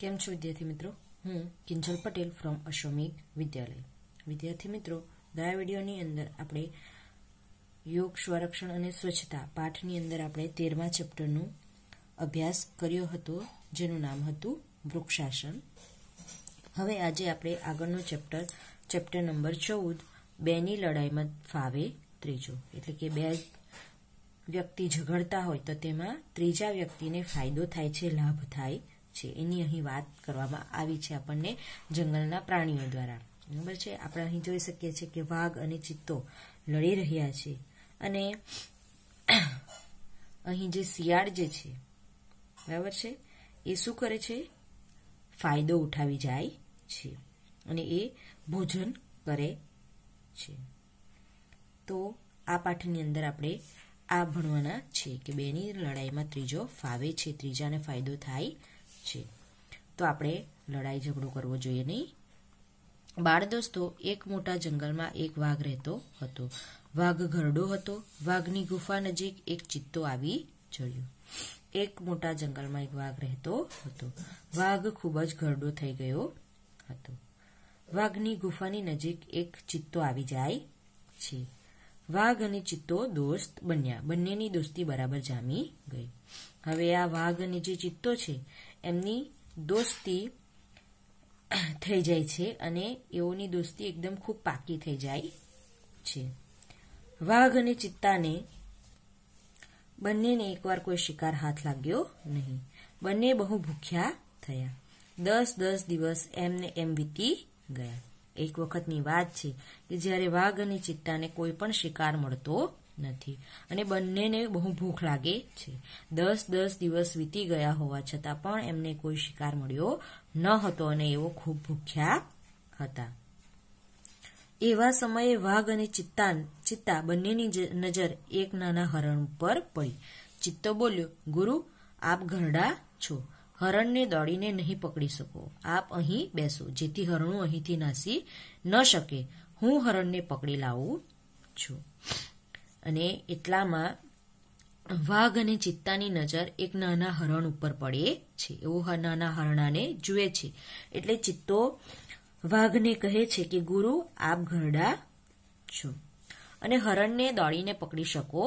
કેમ છો વિદ્યાર્થી મિત્રો હું કિંજલ પટેલ ફ્રોમ અશ્વમેઘ વિદ્યાલય વિદ્યાર્થી મિત્રો ગયા વિડીયોની અંદર આપણે યોગ સ્વરક્ષણ અને સ્વચ્છતા પાઠની અંદર આપણે તેરમા ચેપ્ટરનો અભ્યાસ કર્યો હતો જેનું નામ હતું વૃક્ષાસન હવે આજે આપણે આગળનો ચેપ્ટર ચેપ્ટર નંબર ચૌદ બેની લડાઈમાં ફાવે ત્રીજો એટલે કે બે વ્યક્તિ ઝઘડતા હોય તો તેમાં ત્રીજા વ્યક્તિને ફાયદો થાય છે લાભ થાય છે એની અહીં વાત કરવામાં આવી છે આપણને જંગલના પ્રાણીઓ દ્વારા બરાબર છે આપણે અહીં જોઈ શકીએ છીએ કે વાઘ અને ચિત્તો લડી રહ્યા છે અને અહીં જે શિયાળ જે છે બરાબર છે એ શું કરે છે ફાયદો ઉઠાવી જાય છે અને એ ભોજન કરે છે તો આ પાઠની અંદર આપણે આ ભણવાના છે કે બેની લડાઈમાં ત્રીજો ફાવે છે ત્રીજાને ફાયદો થાય છે તો આપણે લડાઈ ઝઘડો કરવો જોઈએ નહીં બાળ દોસ્તો એક મોટા જંગલમાં એક વાઘ રહેતો હતો વાઘ ઘરડો હતો વાઘની ગુફા નજીક એક ચિત્તો આવી ચડ્યો એક મોટા જંગલમાં એક વાઘ રહેતો હતો વાઘ ખૂબ જ ઘરડો થઈ ગયો હતો વાઘની ગુફાની નજીક એક ચિત્તો આવી જાય છે વાઘ અને ચિત્તો દોસ્ત બન્યા બંનેની દોસ્તી બરાબર જામી ગઈ હવે આ વાઘ અને જે ચિત્તો છે એમની દોસ્તી થઈ જાય છે અને એઓની દોસ્તી એકદમ ખૂબ પાકી થઈ જાય છે વાઘ અને ચિત્તાને બંનેને એકવાર કોઈ શિકાર હાથ લાગ્યો નહીં બંને બહુ ભૂખ્યા થયા દસ દસ દિવસ એમને એમ વીતી ગયા એક વખતની વાત છે કે જ્યારે વાઘ અને ચિત્તાને કોઈ પણ શિકાર મળતો નથી અને બંનેને બહુ ભૂખ લાગે છે દસ દસ દિવસ વીતી ગયા હોવા છતાં પણ એમને કોઈ શિકાર મળ્યો ન હતો અને એવો ખૂબ ભૂખ્યા હતા એવા સમયે વાઘ અને ચિત્તા ચિત્તા બંનેની નજર એક નાના હરણ ઉપર પડી ચિત્તો બોલ્યો ગુરુ આપ ઘરડા છો હરણને દોડીને નહીં પકડી શકો આપ અહીં બેસો જેથી હરણું અહીંથી નાસી ન શકે હું હરણને પકડી લાવું છું અને એટલામાં વાઘ અને ચિત્તાની નજર એક નાના હરણ ઉપર પડે છે એવું નાના હરણાને જુએ છે એટલે ચિત્તો વાઘને કહે છે કે ગુરુ આપ ઘરડા છો અને હરણને દોડીને પકડી શકો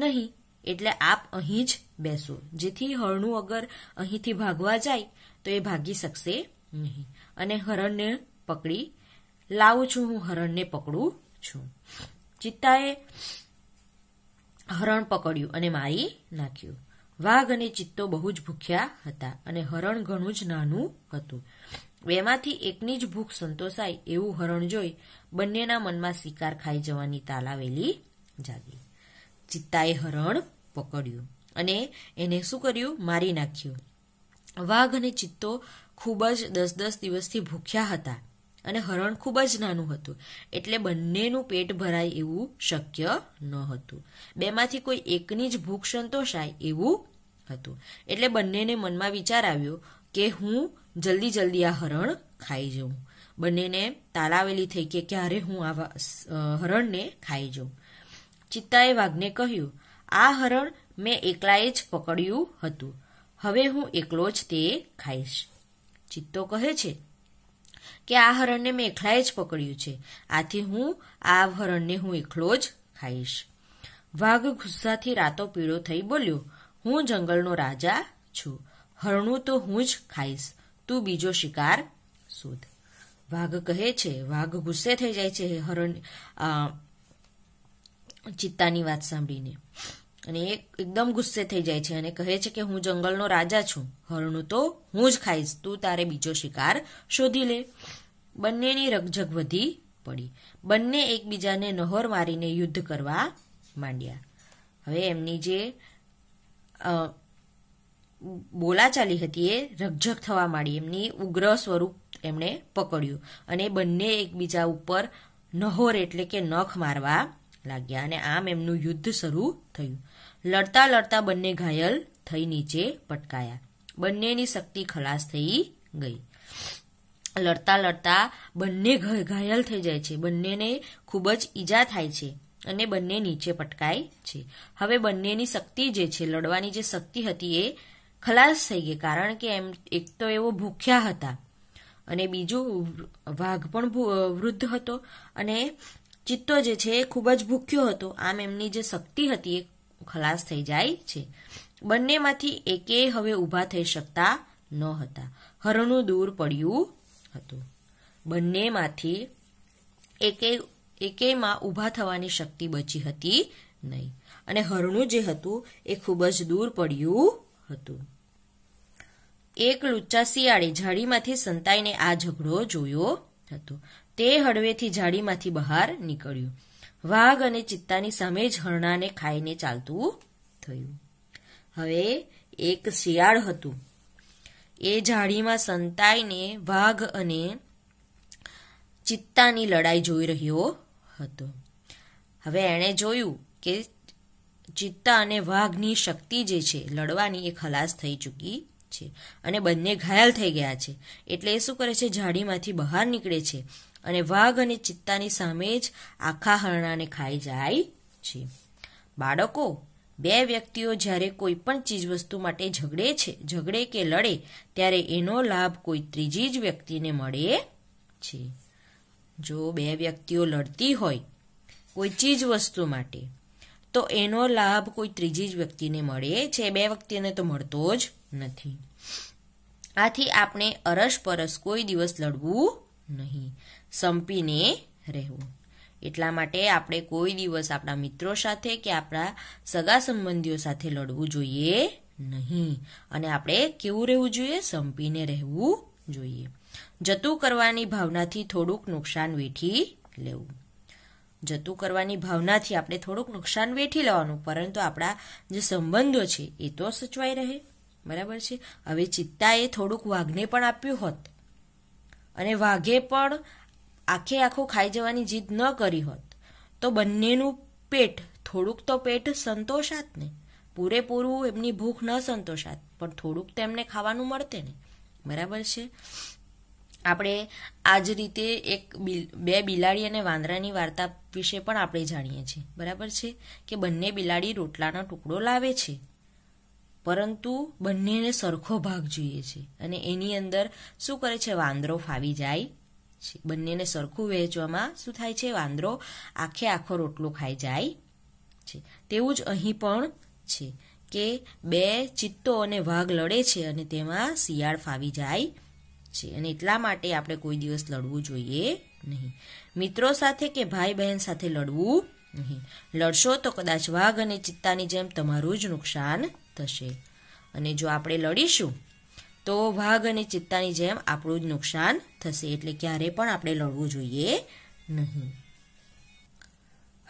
નહીં એટલે આપ અહીં જ બેસો જેથી હરણું અગર અહીંથી ભાગવા જાય તો એ ભાગી શકશે નહીં અને હરણને પકડી લાવું છું હું હરણને પકડું છું ચિત્તાએ હરણ પકડ્યું અને મારી નાખ્યું વાઘ અને ચિત્તો બહુ જ ભૂખ્યા હતા અને હરણ ઘણું જ નાનું હતું બેમાંથી એકની જ ભૂખ સંતોષાય એવું હરણ જોઈ બંનેના મનમાં શિકાર ખાઈ જવાની તાલાવેલી જાગી ચિત્તાએ હરણ પકડ્યું અને એને શું કર્યું મારી નાખ્યું વાઘ અને ચિત્તો ખૂબ જ દસ દસ દિવસથી ભૂખ્યા હતા અને હરણ ખૂબ જ નાનું હતું એટલે બંનેનું પેટ ભરાય એવું શક્ય ન હતું બેમાંથી કોઈ એકની જ ભૂખ સંતોષાય એવું હતું એટલે બંનેને મનમાં વિચાર આવ્યો કે હું જલ્દી જલ્દી આ હરણ ખાઈ જઉં બંનેને તાલાવેલી થઈ કે ક્યારે હું આ હરણને ખાઈ જઉં ચિત્તાએ વાઘને કહ્યું આ હરણ મેં એકલાએ જ પકડ્યું હતું હવે હું એકલો જ તે ખાઈશ ચિત્તો કહે છે કે આ હરણને મેં એકલાએ જ પકડ્યું છે આથી હું આ હરણને હું એકલો જ ખાઈશ વાઘ ગુસ્સાથી રાતો પીળો થઈ બોલ્યો હું જંગલનો રાજા છું હરણું તો હું જ ખાઈશ તું બીજો શિકાર શોધ વાઘ કહે છે વાઘ ગુસ્સે થઈ જાય છે હરણ ચિત્તાની વાત સાંભળીને અને એ એકદમ ગુસ્સે થઈ જાય છે અને કહે છે કે હું જંગલનો રાજા છું હરણું તો હું જ ખાઈશ તું તારે બીજો શિકાર શોધી લે બંનેની રગઝગ વધી પડી બંને એકબીજાને નહોર મારીને યુદ્ધ કરવા માંડ્યા હવે એમની જે બોલાચાલી હતી એ રગઝગ થવા માંડી એમની ઉગ્ર સ્વરૂપ એમણે પકડ્યું અને બંને એકબીજા ઉપર નહોર એટલે કે નખ મારવા લાગ્યા અને આમ એમનું યુદ્ધ શરૂ થયું લડતા લડતા બંને ઘાયલ થઈ નીચે પટકાયા બંનેની શક્તિ ખલાસ થઈ ગઈ લડતા લડતા બંને ઘાયલ થઈ જાય છે બંનેને ખૂબ જ ઈજા થાય છે અને બંને નીચે પટકાય છે હવે બંનેની શક્તિ જે છે લડવાની જે શક્તિ હતી એ ખલાસ થઈ ગઈ કારણ કે એમ એક તો એવો ભૂખ્યા હતા અને બીજો વાઘ પણ વૃદ્ધ હતો અને ચિત્તો જે છે એ ખૂબ જ ભૂખ્યો હતો આમ એમની જે શક્તિ હતી એ ખલાસ થઈ જાય છે બંનેમાંથી એકે હવે ઊભા થઈ શકતા ન હતા હરણું દૂર પડ્યું હતું બંનેમાંથી એકે એકેયમાં ઊભા થવાની શક્તિ બચી હતી નહીં અને હરણું જે હતું એ ખૂબ જ દૂર પડ્યું હતું એક લુચ્ચા શિયાળે ઝાડીમાંથી સંતાઈને આ ઝઘડો જોયો હતો તે હળવેથી જાડીમાંથી બહાર નીકળ્યું વાઘ અને ચિત્તાની સામે જ હરણાને ખાઈને ચાલતું થયું હવે એક શિયાળ હતું એ ઝાડીમાં સંતાઈને વાઘ અને ચિત્તાની લડાઈ જોઈ રહ્યો હતો હવે એણે જોયું કે ચિત્તા અને વાઘની શક્તિ જે છે લડવાની એ ખલાસ થઈ ચૂકી છે અને બંને ઘાયલ થઈ ગયા છે એટલે એ શું કરે છે ઝાડીમાંથી બહાર નીકળે છે અને વાઘ અને ચિત્તાની સામે જ આખા હરણાને ખાઈ જાય છે બાળકો બે વ્યક્તિઓ જ્યારે કોઈ પણ ચીજવસ્તુ માટે ઝઘડે છે ઝઘડે કે લડે ત્યારે એનો લાભ કોઈ ત્રીજી જ વ્યક્તિને મળે છે જો બે વ્યક્તિઓ લડતી હોય કોઈ ચીજ વસ્તુ માટે તો એનો લાભ કોઈ ત્રીજી જ વ્યક્તિને મળે છે બે વ્યક્તિને તો મળતો જ નથી આથી આપણે અરસ પરસ કોઈ દિવસ લડવું નહીં સંપીને રહેવું એટલા માટે આપણે કોઈ દિવસ આપણા મિત્રો સાથે કે આપણા સગા સંબંધીઓ સાથે લડવું જોઈએ નહીં અને આપણે કેવું રહેવું જોઈએ સંપીને રહેવું જોઈએ જતું કરવાની ભાવનાથી થોડુંક નુકસાન વેઠી લેવું જતું કરવાની ભાવનાથી આપણે થોડુંક નુકસાન વેઠી લેવાનું પરંતુ આપણા જે સંબંધો છે એ તો સચવાઈ રહે બરાબર છે હવે ચિત્તાએ થોડુંક વાઘને પણ આપ્યું હોત અને વાઘે પણ આખે આખું ખાઈ જવાની જીદ ન કરી હોત તો બંનેનું પેટ થોડુંક તો પેટ સંતોષાત ને પૂરેપૂરું એમની ભૂખ ન સંતોષાત પણ થોડુંક તો એમને ખાવાનું મળતે ને બરાબર છે આપણે આ જ રીતે એક બે બિલાડી અને વાંદરાની વાર્તા વિશે પણ આપણે જાણીએ છીએ બરાબર છે કે બંને બિલાડી રોટલાનો ટુકડો લાવે છે પરંતુ બંનેને સરખો ભાગ જોઈએ છે અને એની અંદર શું કરે છે વાંદરો ફાવી જાય છે બંનેને સરખું વહેંચવામાં શું થાય છે વાંદરો આખે આખો રોટલો ખાઈ જાય છે તેવું જ અહીં પણ છે કે બે ચિત્તો અને વાઘ લડે છે અને તેમાં શિયાળ ફાવી જાય છે અને એટલા માટે આપણે કોઈ દિવસ લડવું જોઈએ નહીં મિત્રો સાથે કે ભાઈ બહેન સાથે લડવું નહીં લડશો તો કદાચ વાઘ અને ચિત્તાની જેમ તમારું જ નુકસાન થશે અને જો આપણે લડીશું તો વાઘ અને ચિત્તાની જેમ આપણું જ નુકસાન થશે એટલે ક્યારે પણ આપણે લડવું જોઈએ નહીં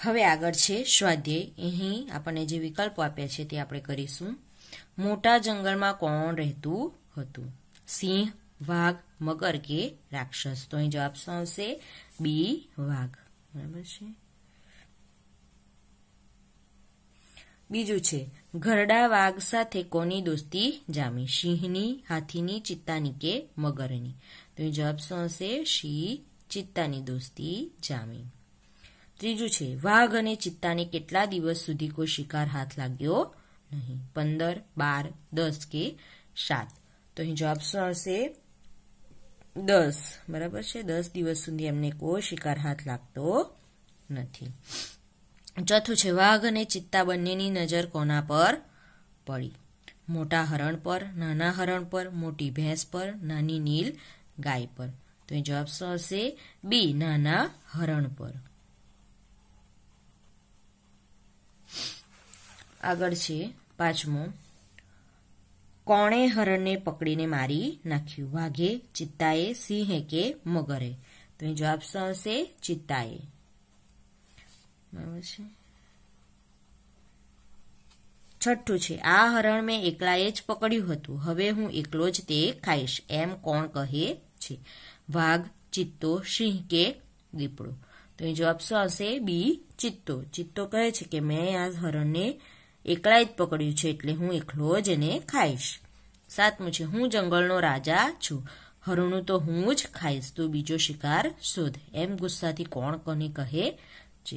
હવે આગળ છે સ્વાધ્યાય અહીં આપણને જે વિકલ્પો આપ્યા છે તે આપણે કરીશું મોટા જંગલમાં કોણ રહેતું હતું સિંહ વાઘ મગર કે રાક્ષસ તો અહીં જવાબ શું આવશે બી વાઘ બરાબર છે બીજું છે ઘરડા વાઘ સાથે કોની દોસ્તી જામી સિંહની હાથીની ચિત્તાની કે મગરની તો જવાબ શું હશે સિંહ ચિત્તાની દોસ્તી જામી ત્રીજું છે વાઘ અને ચિત્તાને કેટલા દિવસ સુધી કોઈ શિકાર હાથ લાગ્યો નહીં પંદર બાર દસ કે સાત તો અહીં જવાબ શું આવશે દસ બરાબર છે દસ દિવસ સુધી એમને કોઈ શિકાર હાથ લાગતો નથી ચોથું છે વાઘ અને ચિત્તા બંનેની નજર કોના પર પડી મોટા હરણ પર નાના હરણ પર મોટી ભેંસ પર નાની નીલ ગાય પર તો એ જવાબ શું હશે બી નાના હરણ પર આગળ છે પાંચમો કોણે હરણને પકડીને મારી નાખ્યું વાઘે ચિત્તાએ સિંહે કે મગરે તો એ જવાબ શું હશે ચિત્તાએ છઠ્ઠું છે આ હરણ મેં એકલાએ જ પકડ્યું હતું હવે હું એકલો જ તે ખાઈશ એમ કોણ કહે છે વાઘ ચિત્તો સિંહ કે દીપડો તો એ જવાબ શું આવશે બી ચિત્તો ચિત્તો કહે છે કે મેં આ હરણને એકલાએ જ પકડ્યું છે એટલે હું એકલો જ એને ખાઈશ સાતમું છે હું જંગલનો રાજા છું હરણું તો હું જ ખાઈશ તું બીજો શિકાર શોધ એમ ગુસ્સાથી કોણ કોને કહે છે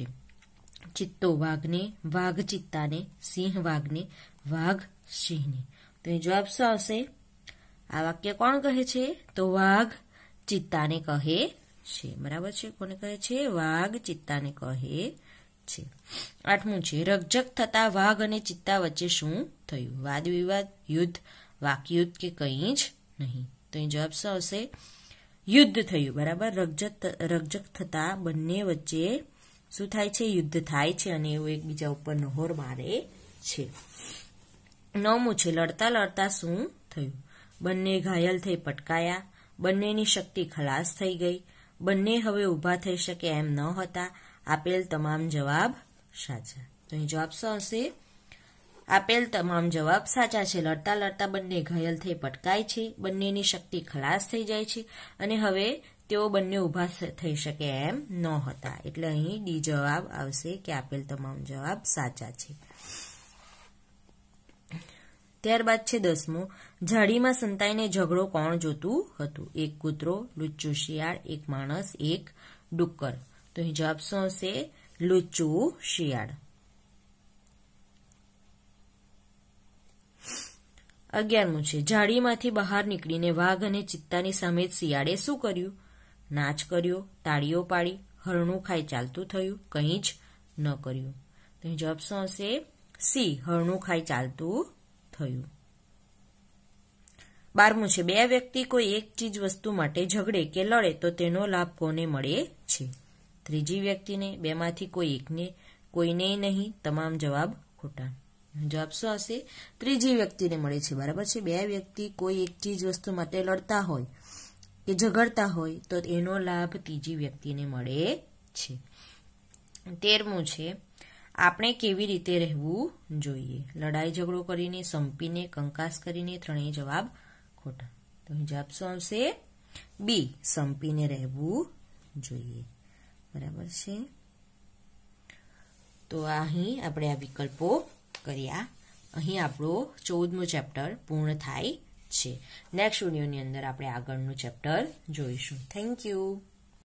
ચિત્તો વાઘને વાઘ ચિત્તાને સિંહ વાઘને વાઘ સિંહને તો એ જવાબ શું આવશે આ વાક્ય કોણ કહે છે તો વાઘ ચિત્તાને કહે છે બરાબર છે કોને કહે છે વાઘ ચિત્તાને કહે છે આઠમું છે રગજક થતા વાઘ અને ચિત્તા વચ્ચે શું થયું વાદ વિવાદ યુદ્ધ વાકયુદ્ધ કે કંઈ જ નહીં તો અહીં જવાબ શું આવશે યુદ્ધ થયું બરાબર રગજક રગજક થતા બંને વચ્ચે શું થાય છે યુદ્ધ થાય છે અને એવું એકબીજા ઉપર નહોર મારે છે નવમું છે લડતા લડતા શું થયું બંને ઘાયલ થઈ પટકાયા બંનેની શક્તિ ખલાસ થઈ ગઈ બંને હવે ઊભા થઈ શકે એમ ન હતા આપેલ તમામ જવાબ સાચા તો અહીં જવાબ શું હશે આપેલ તમામ જવાબ સાચા છે લડતા લડતા બંને ઘાયલ થઈ પટકાય છે બંનેની શક્તિ ખલાસ થઈ જાય છે અને હવે તેઓ બંને ઉભા થઈ શકે એમ ન હતા એટલે અહીં ડી જવાબ આવશે કે આપેલ તમામ જવાબ સાચા છે ત્યારબાદ છે દસમું ઝાડીમાં સંતાઈને ઝઘડો કોણ જોતું હતું એક કૂતરો લુચ્ચુ શિયાળ એક માણસ એક ડુક્કર તો અહીં જવાબ શું હશે લુચ્ચું શિયાળ અગિયારમું છે જાડીમાંથી બહાર નીકળીને વાઘ અને ચિત્તાની સામે શિયાળે શું કર્યું નાચ કર્યો તાળીઓ પાડી હરણું ખાઈ ચાલતું થયું કંઈ જ ન કર્યું તો જવાબ શું હશે સી હરણું ખાઈ ચાલતું થયું બારમું છે બે વ્યક્તિ કોઈ એક ચીજ વસ્તુ માટે ઝઘડે કે લડે તો તેનો લાભ કોને મળે છે ત્રીજી વ્યક્તિને બેમાંથી કોઈ એકને કોઈને નહીં તમામ જવાબ ખોટા જવાબ શું હશે ત્રીજી વ્યક્તિને મળે છે બરાબર છે બે વ્યક્તિ કોઈ એક ચીજ વસ્તુ માટે લડતા હોય કે ઝઘડતા હોય તો એનો લાભ ત્રીજી વ્યક્તિને મળે છે તેરમું છે આપણે કેવી રીતે રહેવું જોઈએ લડાઈ ઝઘડો કરીને સંપીને કંકાસ કરીને ત્રણેય જવાબ ખોટા તો જવાબ શું આવશે બી સંપીને રહેવું જોઈએ બરાબર છે તો અહીં આપણે આ વિકલ્પો કર્યા અહીં આપણો ચૌદમું ચેપ્ટર પૂર્ણ થાય છે નેક્સ્ટ વિડીયોની અંદર આપણે આગળનું ચેપ્ટર જોઈશું થેન્ક યુ